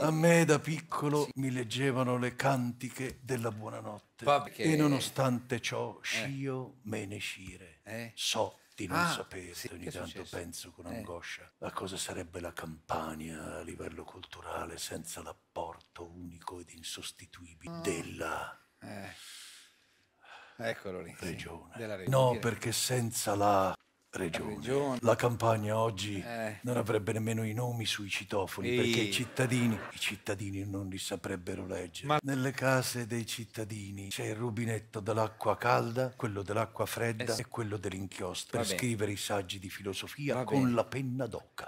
A me da piccolo sì. mi leggevano le cantiche della buonanotte. Perché... E nonostante ciò, eh. scio eh. me ne scire. Eh. So di non ah, sapere. Sì, Ogni tanto penso con eh. angoscia eh. a cosa sarebbe la campagna a livello culturale senza l'apporto unico ed insostituibile oh. della... Eh. Eccolo lì. Regione. Sì, regione. No, perché senza la regione. regione. La campagna oggi eh. non avrebbe nemmeno i nomi sui citofoni Ehi. perché i cittadini, i cittadini non li saprebbero leggere. Ma... Nelle case dei cittadini c'è il rubinetto dell'acqua calda, quello dell'acqua fredda es... Eh e quello dell'inchiostro per bene. scrivere i saggi di filosofia Va con bene. la penna d'occa.